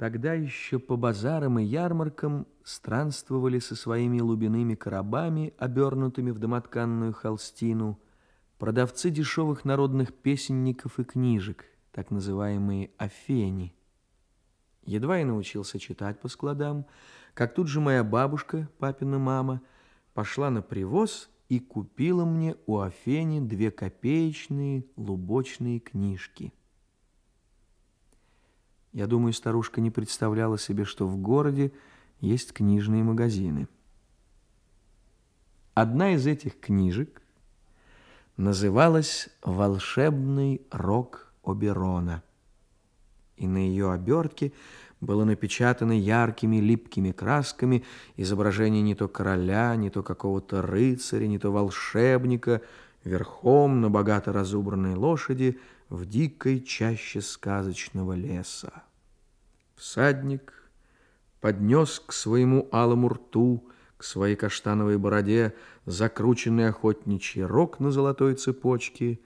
Тогда еще по базарам и ярмаркам странствовали со своими лубяными коробами, обернутыми в домотканную холстину, продавцы дешевых народных песенников и книжек, так называемые «афени». Едва я научился читать по складам, как тут же моя бабушка, папина мама, пошла на привоз и купила мне у Афени две копеечные лубочные книжки. Я думаю, старушка не представляла себе, что в городе есть книжные магазины. Одна из этих книжек называлась «Волшебный рог Оберона», и на ее обертке было напечатано яркими липкими красками изображение не то короля, не то какого-то рыцаря, не то волшебника, верхом на богато разубранной лошади – в дикой чаще сказочного леса. Всадник поднес к своему алому рту, к своей каштановой бороде, закрученный охотничий рог на золотой цепочке,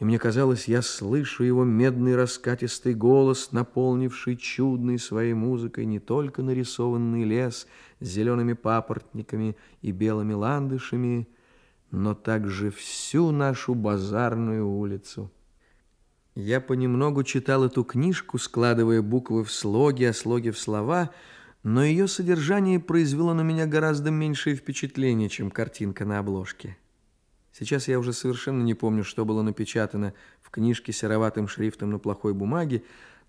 и мне казалось, я слышу его медный раскатистый голос, наполнивший чудной своей музыкой не только нарисованный лес с зелеными папоротниками и белыми ландышами, но также всю нашу базарную улицу. Я понемногу читал эту книжку, складывая буквы в слоги, а слоги в слова, но ее содержание произвело на меня гораздо меньшее впечатление, чем картинка на обложке. Сейчас я уже совершенно не помню, что было напечатано в книжке сероватым шрифтом на плохой бумаге,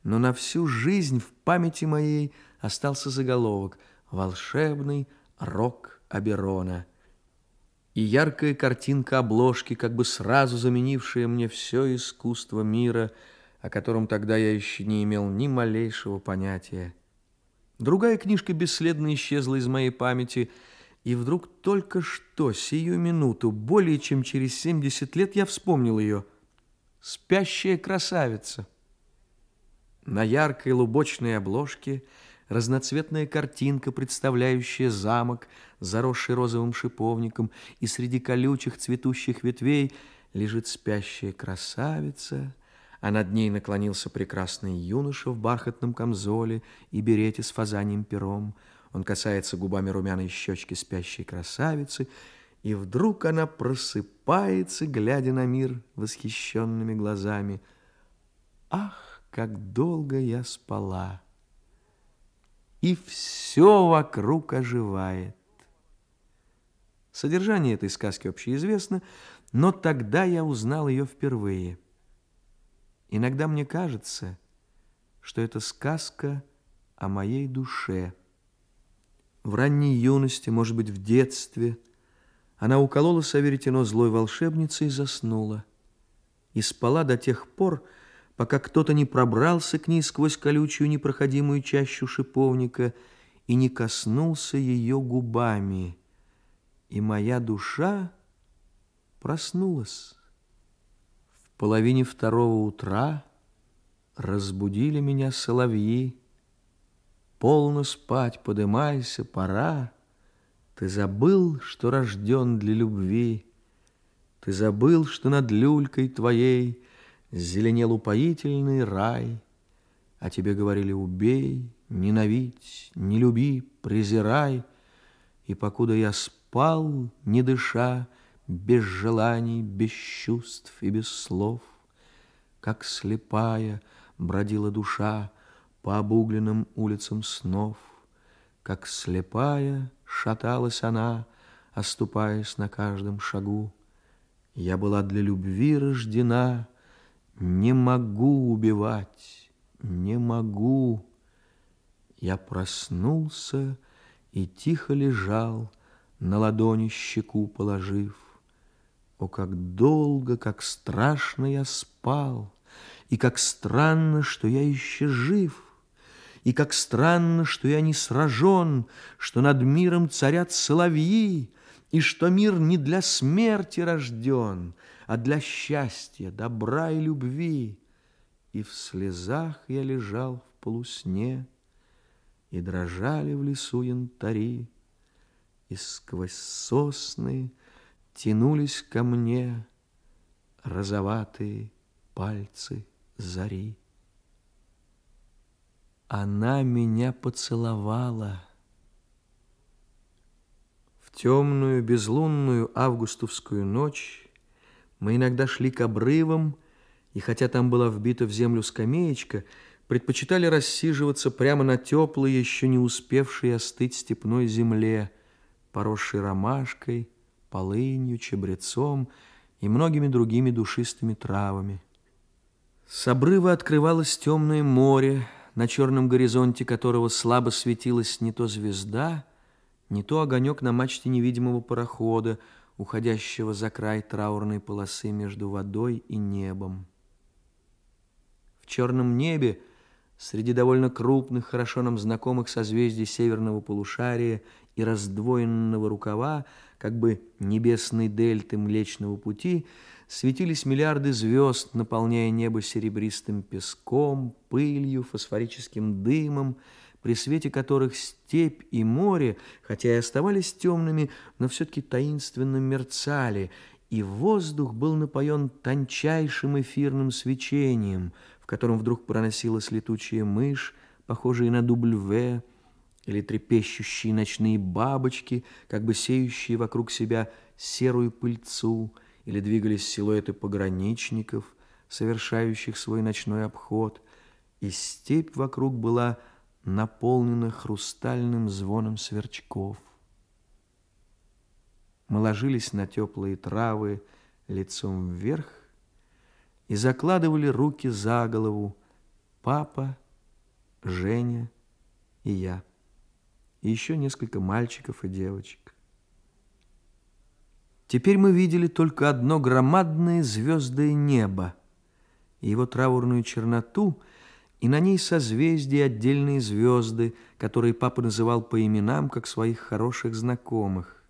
но на всю жизнь в памяти моей остался заголовок «Волшебный рок Аберона» и яркая картинка обложки, как бы сразу заменившая мне все искусство мира, о котором тогда я еще не имел ни малейшего понятия. Другая книжка бесследно исчезла из моей памяти, и вдруг только что, сию минуту, более чем через 70 лет, я вспомнил ее. «Спящая красавица». На яркой лубочной обложке – разноцветная картинка, представляющая замок, заросший розовым шиповником, и среди колючих цветущих ветвей лежит спящая красавица, а над ней наклонился прекрасный юноша в бархатном камзоле и берете с фазанием пером. Он касается губами румяной щечки спящей красавицы, и вдруг она просыпается, глядя на мир восхищенными глазами. «Ах, как долго я спала!» и все вокруг оживает. Содержание этой сказки общеизвестно, но тогда я узнал ее впервые. Иногда мне кажется, что это сказка о моей душе. В ранней юности, может быть, в детстве, она уколола Саверитино злой волшебницей и заснула. И спала до тех пор, пока кто-то не пробрался к ней сквозь колючую непроходимую чащу шиповника и не коснулся ее губами. И моя душа проснулась. В половине второго утра разбудили меня соловьи. Полно спать, подымайся, пора. Ты забыл, что рожден для любви. Ты забыл, что над люлькой твоей — Зеленел упоительный рай, А тебе говорили «убей», «ненавидь», «не люби», «презирай». И покуда я спал, не дыша, Без желаний, без чувств и без слов, Как слепая бродила душа По обугленным улицам снов, Как слепая шаталась она, Оступаясь на каждом шагу. Я была для любви рождена — не могу убивать, не могу. Я проснулся и тихо лежал, на ладони щеку положив. О, как долго, как страшно я спал, и как странно, что я еще жив, и как странно, что я не сражен, что над миром царят соловьи, и что мир не для смерти рожден — а для счастья, добра и любви. И в слезах я лежал в полусне, и дрожали в лесу янтари, и сквозь сосны тянулись ко мне розоватые пальцы зари. Она меня поцеловала. В темную безлунную августовскую ночь мы иногда шли к обрывам, и хотя там была вбита в землю скамеечка, предпочитали рассиживаться прямо на теплой, еще не успевшей остыть степной земле, поросшей ромашкой, полынью, чебрецом и многими другими душистыми травами. С обрыва открывалось темное море, на черном горизонте которого слабо светилась не то звезда, не то огонек на мачте невидимого парохода — уходящего за край траурной полосы между водой и небом. В черном небе, среди довольно крупных, хорошо нам знакомых созвездий северного полушария и раздвоенного рукава, как бы небесной дельты Млечного Пути, светились миллиарды звезд, наполняя небо серебристым песком, пылью, фосфорическим дымом, при свете которых степь и море, хотя и оставались темными, но все-таки таинственно мерцали, и воздух был напоен тончайшим эфирным свечением, в котором вдруг проносилась летучая мышь, похожая на дубльве, или трепещущие ночные бабочки, как бы сеющие вокруг себя серую пыльцу, или двигались силуэты пограничников, совершающих свой ночной обход, и степь вокруг была наполненных хрустальным звоном сверчков. Мы ложились на теплые травы лицом вверх и закладывали руки за голову папа, Женя и я, и еще несколько мальчиков и девочек. Теперь мы видели только одно громадное звездное небо и его траурную черноту — и на ней созвездия отдельные звезды, которые папа называл по именам, как своих хороших знакомых.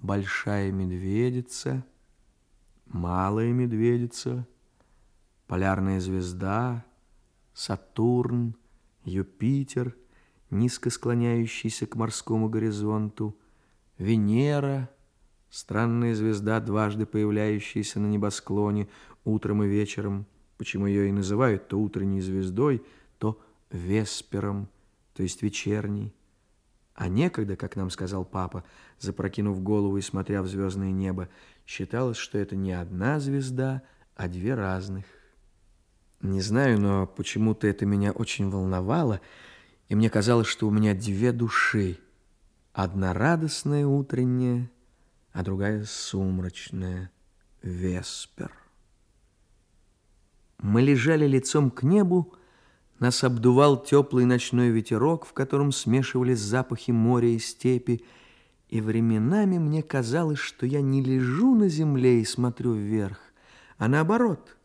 Большая медведица, малая медведица, полярная звезда, Сатурн, Юпитер, низко склоняющийся к морскому горизонту, Венера, странная звезда, дважды появляющаяся на небосклоне утром и вечером – почему ее и называют то утренней звездой, то веспером, то есть вечерней. А некогда, как нам сказал папа, запрокинув голову и смотря в звездное небо, считалось, что это не одна звезда, а две разных. Не знаю, но почему-то это меня очень волновало, и мне казалось, что у меня две души. Одна радостная утренняя, а другая сумрачная, веспер. Мы лежали лицом к небу, нас обдувал теплый ночной ветерок, в котором смешивались запахи моря и степи, и временами мне казалось, что я не лежу на земле и смотрю вверх, а наоборот,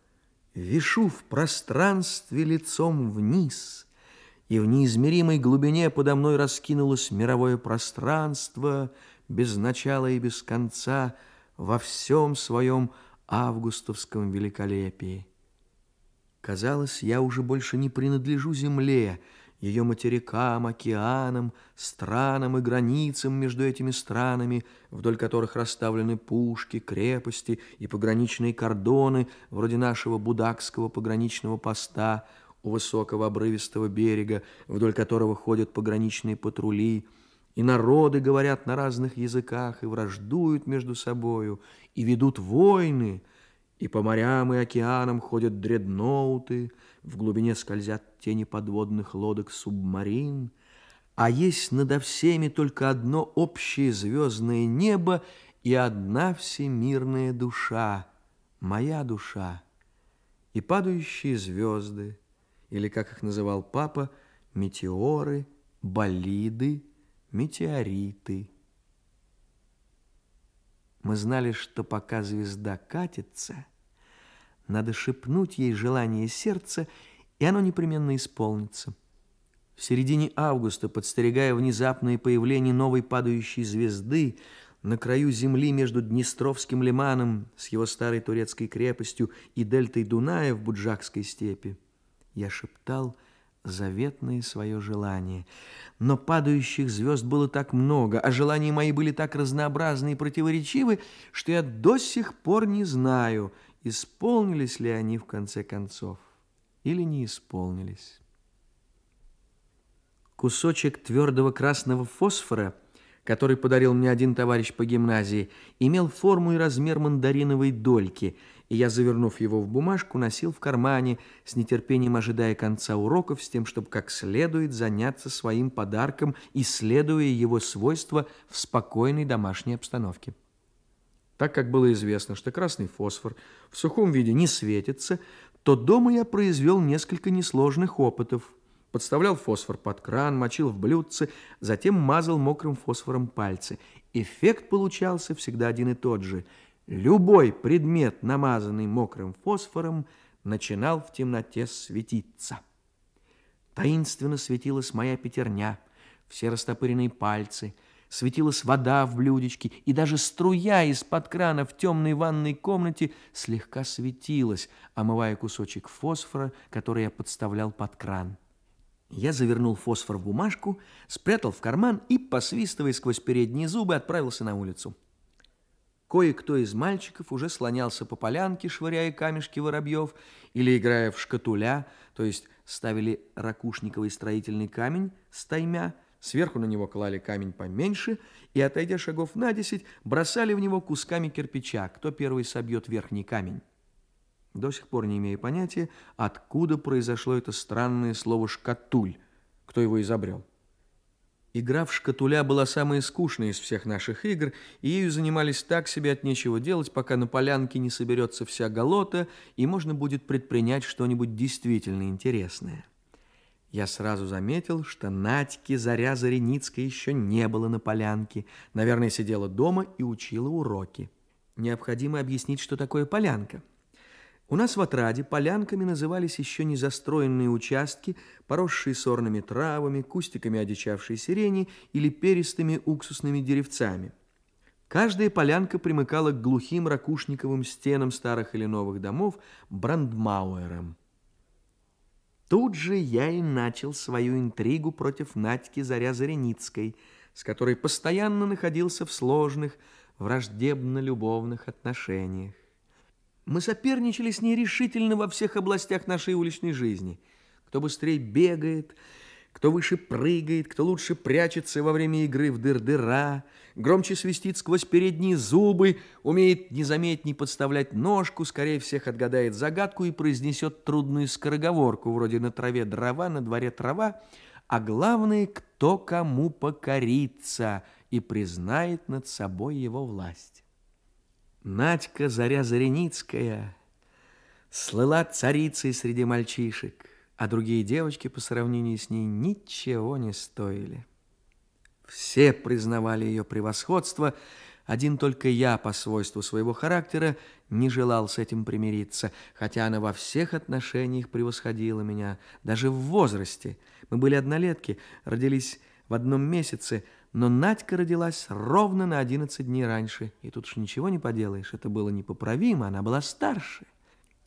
вишу в пространстве лицом вниз, и в неизмеримой глубине подо мной раскинулось мировое пространство без начала и без конца во всем своем августовском великолепии. Казалось, я уже больше не принадлежу земле, ее материкам, океанам, странам и границам между этими странами, вдоль которых расставлены пушки, крепости и пограничные кордоны, вроде нашего будакского пограничного поста у высокого обрывистого берега, вдоль которого ходят пограничные патрули, и народы говорят на разных языках и враждуют между собою, и ведут войны — и по морям и океанам ходят дредноуты, в глубине скользят тени подводных лодок субмарин, а есть надо всеми только одно общее звездное небо и одна всемирная душа, моя душа, и падающие звезды, или, как их называл папа, метеоры, болиды, метеориты. Мы знали, что пока звезда катится – надо шепнуть ей желание сердца, и оно непременно исполнится. В середине августа, подстерегая внезапное появление новой падающей звезды, на краю земли между Днестровским лиманом с его старой турецкой крепостью и дельтой Дуная в Буджакской степи, я шептал заветное свое желание. Но падающих звезд было так много, а желания мои были так разнообразны и противоречивы, что я до сих пор не знаю — исполнились ли они в конце концов или не исполнились. Кусочек твердого красного фосфора, который подарил мне один товарищ по гимназии, имел форму и размер мандариновой дольки, и я, завернув его в бумажку, носил в кармане, с нетерпением ожидая конца уроков, с тем, чтобы как следует заняться своим подарком, исследуя его свойства в спокойной домашней обстановке. Так как было известно, что красный фосфор в сухом виде не светится, то дома я произвел несколько несложных опытов. Подставлял фосфор под кран, мочил в блюдце, затем мазал мокрым фосфором пальцы. Эффект получался всегда один и тот же. Любой предмет, намазанный мокрым фосфором, начинал в темноте светиться. Таинственно светилась моя пятерня, все растопыренные пальцы, светилась вода в блюдечке, и даже струя из-под крана в темной ванной комнате слегка светилась, омывая кусочек фосфора, который я подставлял под кран. Я завернул фосфор в бумажку, спрятал в карман и, посвистывая сквозь передние зубы, отправился на улицу. Кое-кто из мальчиков уже слонялся по полянке, швыряя камешки воробьев или играя в шкатуля, то есть ставили ракушниковый строительный камень с таймя Сверху на него клали камень поменьше и, отойдя шагов на десять, бросали в него кусками кирпича, кто первый собьет верхний камень. До сих пор не имея понятия, откуда произошло это странное слово «шкатуль», кто его изобрел. Игра в шкатуля была самая скучная из всех наших игр, и ею занимались так себе от нечего делать, пока на полянке не соберется вся голота, и можно будет предпринять что-нибудь действительно интересное. Я сразу заметил, что Надьки Заря Зареницкой еще не было на полянке. Наверное, сидела дома и учила уроки. Необходимо объяснить, что такое полянка. У нас в отраде полянками назывались еще незастроенные участки, поросшие сорными травами, кустиками одичавшей сирени или перистыми уксусными деревцами. Каждая полянка примыкала к глухим ракушниковым стенам старых или новых домов брандмауэром. Тут же я и начал свою интригу против Надьки Заря-Зареницкой, с которой постоянно находился в сложных, враждебно-любовных отношениях. Мы соперничали с ней решительно во всех областях нашей уличной жизни. Кто быстрее бегает, кто выше прыгает, кто лучше прячется во время игры в дыр-дыра, громче свистит сквозь передние зубы, умеет незаметней подставлять ножку, скорее всех отгадает загадку и произнесет трудную скороговорку, вроде «на траве дрова, на дворе трава», а главное, кто кому покорится и признает над собой его власть. Надька Заря Зареницкая слыла царицей среди мальчишек – а другие девочки по сравнению с ней ничего не стоили. Все признавали ее превосходство, один только я по свойству своего характера не желал с этим примириться, хотя она во всех отношениях превосходила меня, даже в возрасте. Мы были однолетки, родились в одном месяце, но Надька родилась ровно на 11 дней раньше, и тут уж ничего не поделаешь, это было непоправимо, она была старше.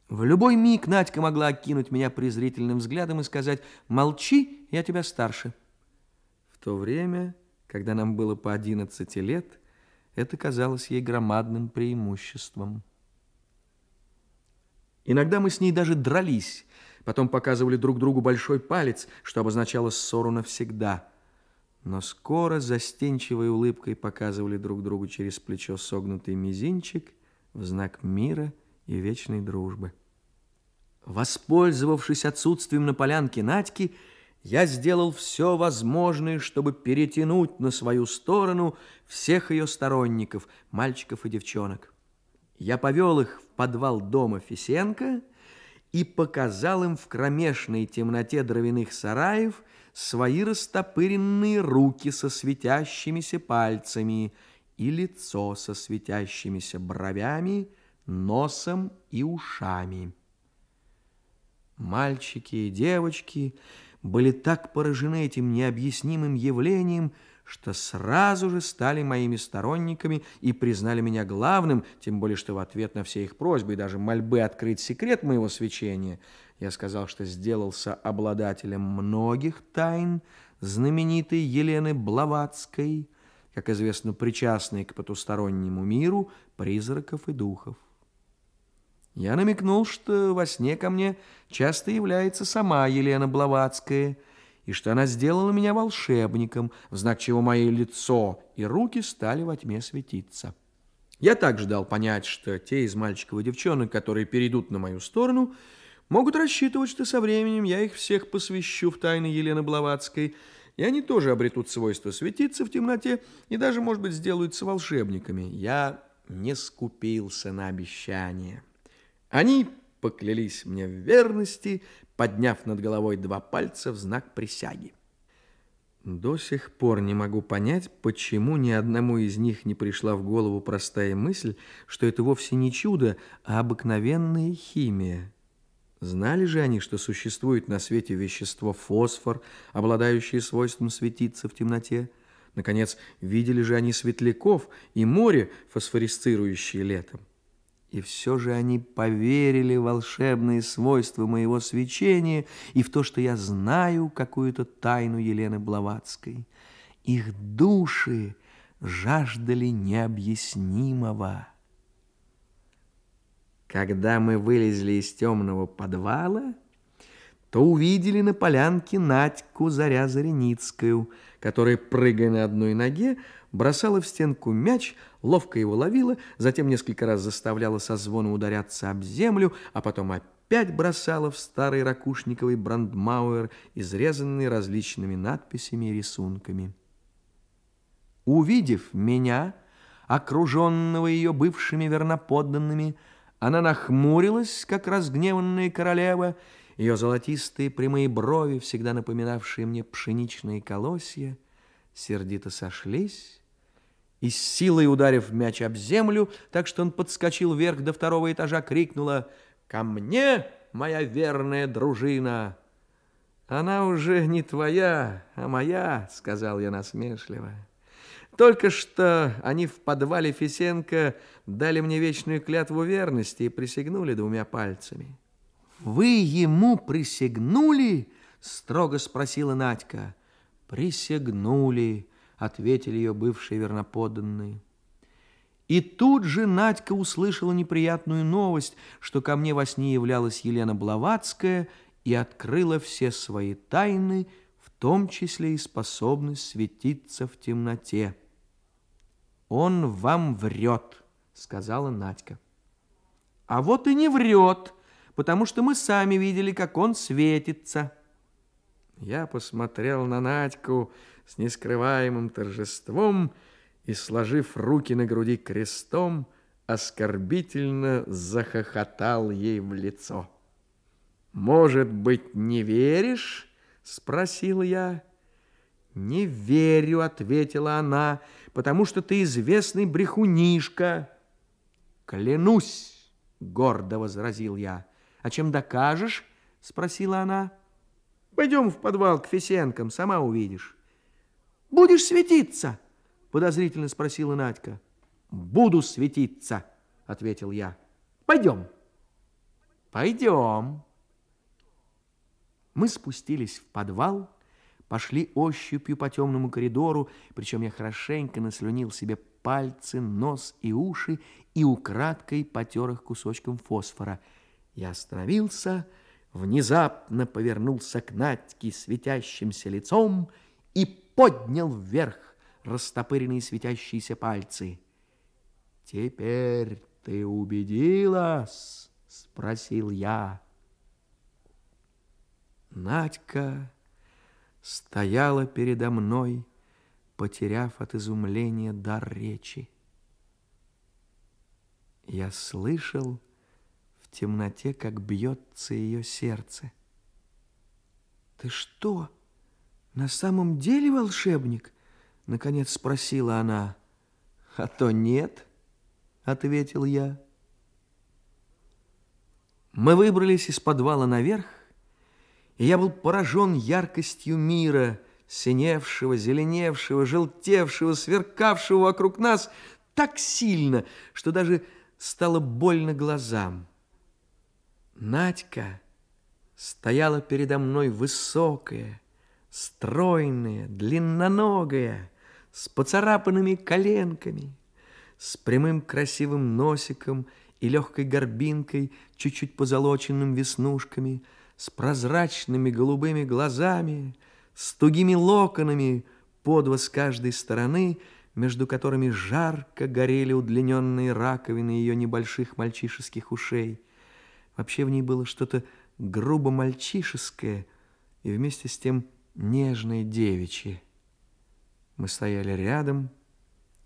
В любой миг Надька могла окинуть меня презрительным взглядом и сказать «Молчи, я тебя старше». В то время, когда нам было по 11 лет, это казалось ей громадным преимуществом. Иногда мы с ней даже дрались, потом показывали друг другу большой палец, что обозначало ссору навсегда. Но скоро застенчивой улыбкой показывали друг другу через плечо согнутый мизинчик в знак мира – и вечной дружбы. Воспользовавшись отсутствием на полянке Надьки, я сделал все возможное, чтобы перетянуть на свою сторону всех ее сторонников, мальчиков и девчонок. Я повел их в подвал дома Фисенко и показал им в кромешной темноте дровяных сараев свои растопыренные руки со светящимися пальцами и лицо со светящимися бровями носом и ушами. Мальчики и девочки были так поражены этим необъяснимым явлением, что сразу же стали моими сторонниками и признали меня главным, тем более что в ответ на все их просьбы и даже мольбы открыть секрет моего свечения, я сказал, что сделался обладателем многих тайн знаменитой Елены Блаватской, как известно, причастной к потустороннему миру призраков и духов. Я намекнул, что во сне ко мне часто является сама Елена Блаватская, и что она сделала меня волшебником, в знак чего мое лицо и руки стали во тьме светиться. Я также дал понять, что те из мальчиков и девчонок, которые перейдут на мою сторону, могут рассчитывать, что со временем я их всех посвящу в тайны Елены Блаватской, и они тоже обретут свойство светиться в темноте и даже, может быть, сделаются волшебниками. Я не скупился на обещания». Они поклялись мне в верности, подняв над головой два пальца в знак присяги. До сих пор не могу понять, почему ни одному из них не пришла в голову простая мысль, что это вовсе не чудо, а обыкновенная химия. Знали же они, что существует на свете вещество фосфор, обладающее свойством светиться в темноте? Наконец, видели же они светляков и море, фосфорисцирующее летом. И все же они поверили в волшебные свойства моего свечения и в то, что я знаю какую-то тайну Елены Блаватской. Их души жаждали необъяснимого. Когда мы вылезли из темного подвала, то увидели на полянке Надьку Заря Зареницкую, которая, прыгая на одной ноге, бросала в стенку мяч, ловко его ловила, затем несколько раз заставляла со звоном ударяться об землю, а потом опять бросала в старый ракушниковый брандмауэр, изрезанный различными надписями и рисунками. Увидев меня, окруженного ее бывшими верноподданными, она нахмурилась, как разгневанная королева, ее золотистые прямые брови, всегда напоминавшие мне пшеничные колосья, сердито сошлись и с силой ударив мяч об землю, так что он подскочил вверх до второго этажа, крикнула «Ко мне, моя верная дружина!» «Она уже не твоя, а моя», — сказал я насмешливо. «Только что они в подвале Фисенко дали мне вечную клятву верности и присягнули двумя пальцами». «Вы ему присягнули?» — строго спросила Надька. «Присягнули», — ответили ее бывшие верноподданные. И тут же Надька услышала неприятную новость, что ко мне во сне являлась Елена Блаватская и открыла все свои тайны, в том числе и способность светиться в темноте. «Он вам врет», — сказала Надька. «А вот и не врет, потому что мы сами видели, как он светится». Я посмотрел на Надьку, — с нескрываемым торжеством и, сложив руки на груди крестом, оскорбительно захохотал ей в лицо. «Может быть, не веришь?» – спросил я. «Не верю», – ответила она, – «потому что ты известный брехунишка». «Клянусь», – гордо возразил я. «А чем докажешь?» – спросила она. «Пойдем в подвал к Фисенкам, сама увидишь». Будешь светиться? Подозрительно спросила Надька. Буду светиться, ответил я. Пойдем. Пойдем. Мы спустились в подвал, пошли ощупью по темному коридору, причем я хорошенько наслюнил себе пальцы, нос и уши и украдкой потер их кусочком фосфора. Я остановился, внезапно повернулся к Надьке светящимся лицом и, и поднял вверх растопыренные светящиеся пальцы. «Теперь ты убедилась?» — спросил я. Надька стояла передо мной, потеряв от изумления дар речи. Я слышал в темноте, как бьется ее сердце. «Ты что?» «На самом деле волшебник?» — наконец спросила она. «А то нет», — ответил я. Мы выбрались из подвала наверх, и я был поражен яркостью мира, синевшего, зеленевшего, желтевшего, сверкавшего вокруг нас так сильно, что даже стало больно глазам. Надька стояла передо мной высокая, стройная, длинноногая, с поцарапанными коленками, с прямым красивым носиком и легкой горбинкой, чуть-чуть позолоченным веснушками, с прозрачными голубыми глазами, с тугими локонами, по с каждой стороны, между которыми жарко горели удлиненные раковины ее небольших мальчишеских ушей. Вообще в ней было что-то грубо мальчишеское и вместе с тем – нежной девичьи. Мы стояли рядом,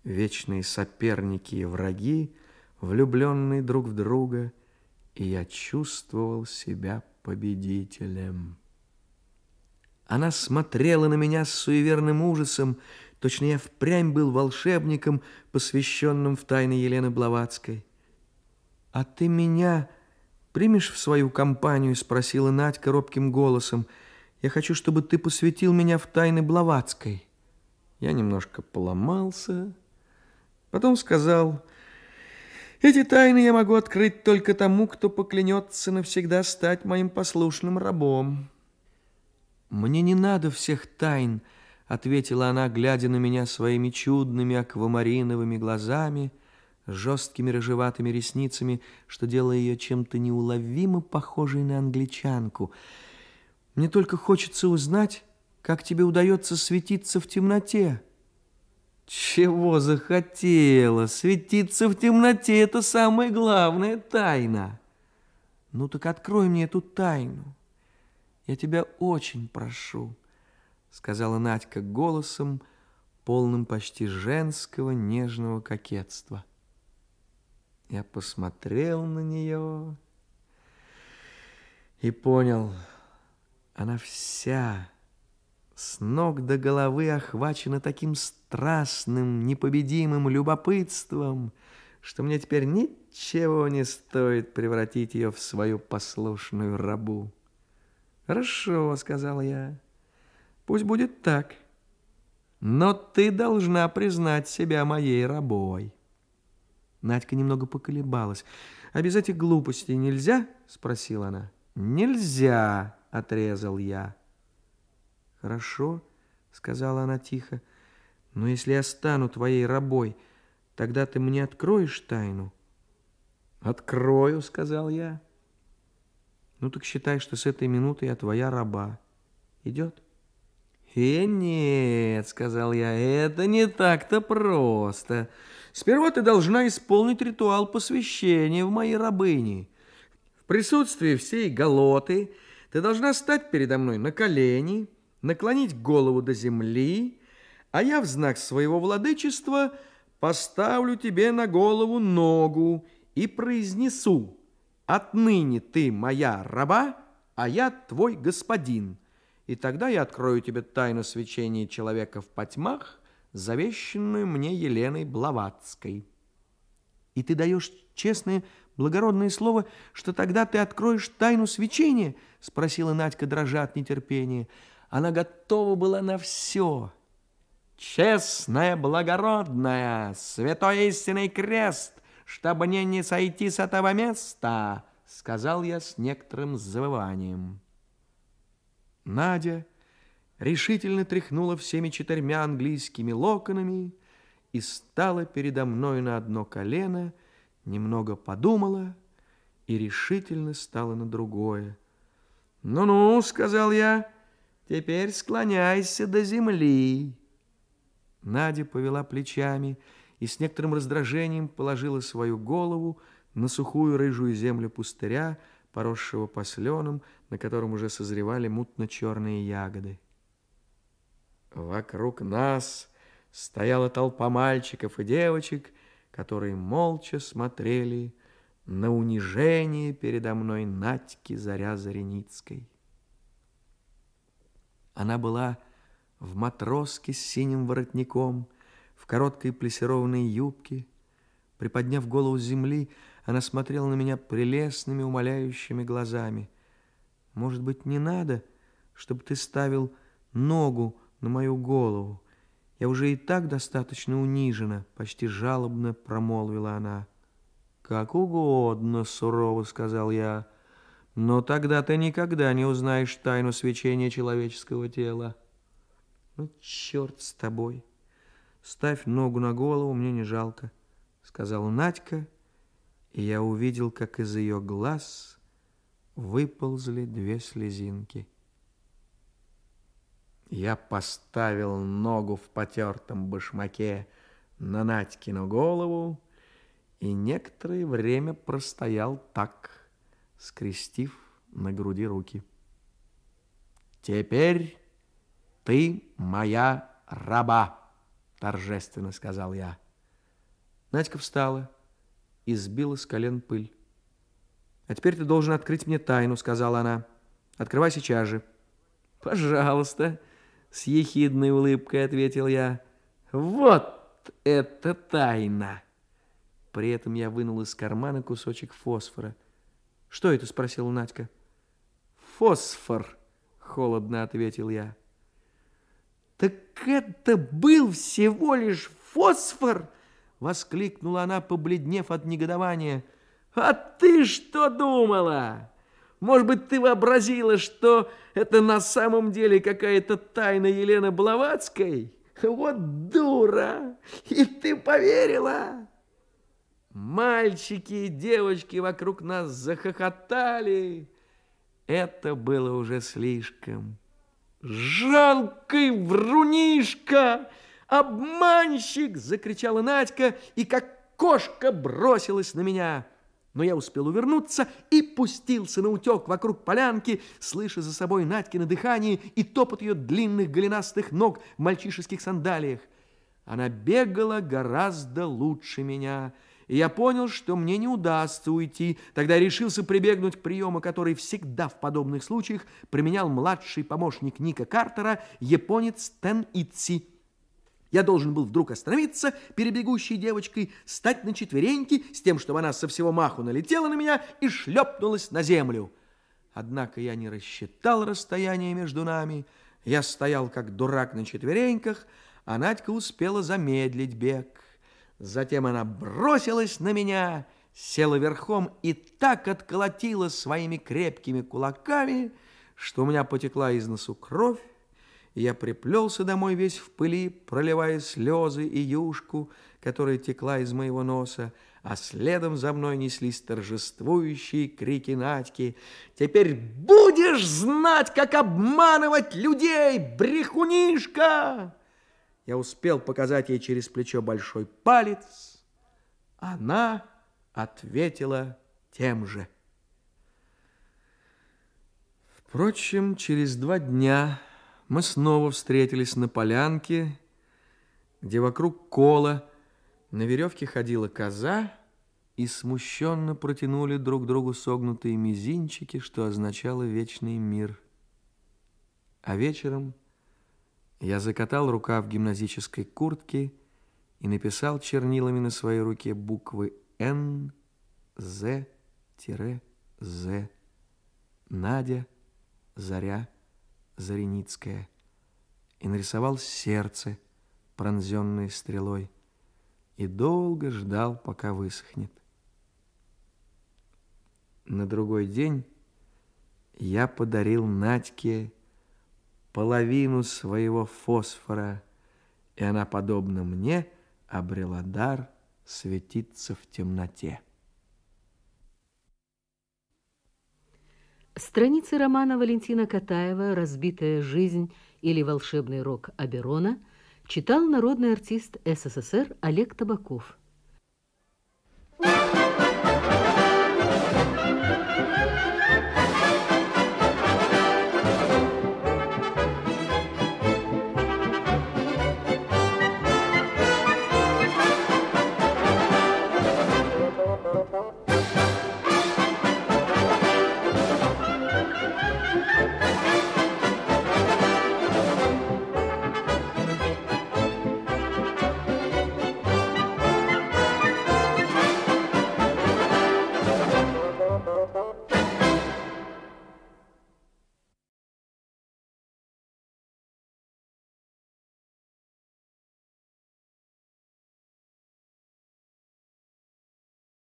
вечные соперники и враги, влюбленные друг в друга, и я чувствовал себя победителем. Она смотрела на меня с суеверным ужасом, точно я впрямь был волшебником, посвященным в тайны Елены Блаватской. «А ты меня примешь в свою компанию?» — спросила Надь робким голосом — я хочу, чтобы ты посвятил меня в тайны Блаватской. Я немножко поломался, потом сказал, эти тайны я могу открыть только тому, кто поклянется навсегда стать моим послушным рабом. Мне не надо всех тайн, ответила она, глядя на меня своими чудными аквамариновыми глазами, жесткими рыжеватыми ресницами, что делало ее чем-то неуловимо похожей на англичанку — мне только хочется узнать, как тебе удается светиться в темноте. Чего захотела? Светиться в темноте – это самая главная тайна. Ну так открой мне эту тайну. Я тебя очень прошу, сказала Надька голосом, полным почти женского нежного кокетства. Я посмотрел на нее и понял – она вся с ног до головы охвачена таким страстным, непобедимым любопытством, что мне теперь ничего не стоит превратить ее в свою послушную рабу. «Хорошо», — сказал я, — «пусть будет так, но ты должна признать себя моей рабой». Надька немного поколебалась. «А без этих глупостей нельзя?» — спросила она. «Нельзя», — отрезал я. «Хорошо», — сказала она тихо, — «но если я стану твоей рабой, тогда ты мне откроешь тайну?» «Открою», — сказал я. «Ну так считай, что с этой минуты я твоя раба. Идет?» «Э, нет», — сказал я, — «это не так-то просто. Сперва ты должна исполнить ритуал посвящения в моей рабыне. В присутствии всей галоты ты должна стать передо мной на колени, наклонить голову до земли, а я в знак своего владычества поставлю тебе на голову ногу и произнесу «Отныне ты моя раба, а я твой господин». И тогда я открою тебе тайну свечения человека в потьмах, завещенную мне Еленой Блаватской. И ты даешь честное благородное слово, что тогда ты откроешь тайну свечения?» — спросила Надька, дрожа от нетерпения. Она готова была на все. «Честная, благородная, святой истинный крест, чтобы мне не сойти с этого места!» — сказал я с некоторым завыванием. Надя решительно тряхнула всеми четырьмя английскими локонами и стала передо мной на одно колено — немного подумала и решительно стала на другое. «Ну-ну», — сказал я, — «теперь склоняйся до земли». Надя повела плечами и с некоторым раздражением положила свою голову на сухую рыжую землю пустыря, поросшего посленом, на котором уже созревали мутно-черные ягоды. Вокруг нас стояла толпа мальчиков и девочек — которые молча смотрели на унижение передо мной Надьки Заря Зареницкой. Она была в матроске с синим воротником, в короткой плессированной юбке. Приподняв голову с земли, она смотрела на меня прелестными, умоляющими глазами. «Может быть, не надо, чтобы ты ставил ногу на мою голову?» «Я уже и так достаточно унижена», — почти жалобно промолвила она. «Как угодно», — сурово сказал я. «Но тогда ты никогда не узнаешь тайну свечения человеческого тела». «Ну, черт с тобой! Ставь ногу на голову, мне не жалко», — сказала Надька, и я увидел, как из ее глаз выползли две слезинки. Я поставил ногу в потертом башмаке на Надькину голову и некоторое время простоял так, скрестив на груди руки. «Теперь ты моя раба!» — торжественно сказал я. Надька встала и сбила с колен пыль. «А теперь ты должен открыть мне тайну», — сказала она. «Открывай сейчас же». «Пожалуйста», — с ехидной улыбкой ответил я. «Вот это тайна!» При этом я вынул из кармана кусочек фосфора. «Что это?» — спросил Надька. «Фосфор!» — холодно ответил я. «Так это был всего лишь фосфор!» — воскликнула она, побледнев от негодования. «А ты что думала?» Может быть, ты вообразила, что это на самом деле какая-то тайна Елены Блаватской? Вот дура! И ты поверила!» Мальчики и девочки вокруг нас захохотали. Это было уже слишком. «Жалкий врунишка! Обманщик!» – закричала Надька и как кошка бросилась на меня – но я успел увернуться и пустился на утек вокруг полянки, слыша за собой Надькино дыхание и топот ее длинных голенастых ног в мальчишеских сандалиях. Она бегала гораздо лучше меня, и я понял, что мне не удастся уйти. Тогда решился прибегнуть к приему, который всегда в подобных случаях применял младший помощник Ника Картера, японец Тен Итси. Я должен был вдруг остановиться перебегущей девочкой, стать на четвереньки с тем, чтобы она со всего маху налетела на меня и шлепнулась на землю. Однако я не рассчитал расстояние между нами. Я стоял как дурак на четвереньках, а Надька успела замедлить бег. Затем она бросилась на меня, села верхом и так отколотила своими крепкими кулаками, что у меня потекла из носу кровь, я приплелся домой весь в пыли, проливая слезы и юшку, которая текла из моего носа, а следом за мной неслись торжествующие крики Надьки. «Теперь будешь знать, как обманывать людей, брехунишка!» Я успел показать ей через плечо большой палец. Она ответила тем же. Впрочем, через два дня мы снова встретились на полянке, где вокруг кола на веревке ходила коза, и смущенно протянули друг другу согнутые мизинчики, что означало вечный мир. А вечером я закатал рукав гимназической куртки и написал чернилами на своей руке буквы «Н», «З», «З», «Надя», «Заря», Зареницкая, и нарисовал сердце, пронзенное стрелой, и долго ждал, пока высохнет. На другой день я подарил Надьке половину своего фосфора, и она, подобно мне, обрела дар светиться в темноте. Страницы романа Валентина Катаева «Разбитая жизнь» или «Волшебный рок Аберона» читал народный артист СССР Олег Табаков.